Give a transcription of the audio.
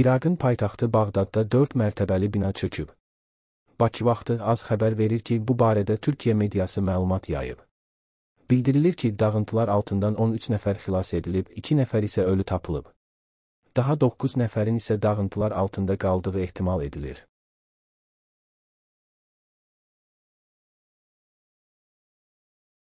İraqın paytaxtı Bağdadda 4 mərtəbəli bina çöküb. Bakı vaxtı az xəbər verir ki, bu barədə Türkiyə mediası məlumat yayıb. Bildirilir ki, dağıntılar altından 13 nəfər xilas edilib, 2 nəfər isə ölü tapılıb. Daha 9 nəfərin isə dağıntılar altında qaldığı ehtimal edilir.